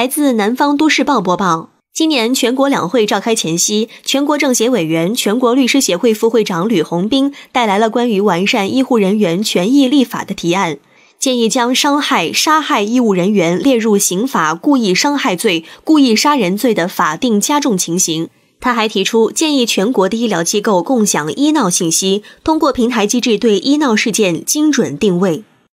来自南方都市报播报：今年全国两会召开前夕，全国政协委员、全国律师协会副会长吕红兵带来了关于完善医护人员权益立法的提案，建议将伤害、杀害医务人员列入刑法故意伤害罪、故意杀人罪的法定加重情形。他还提出，建议全国的医疗机构共享医闹信息，通过平台机制对医闹事件精准定位。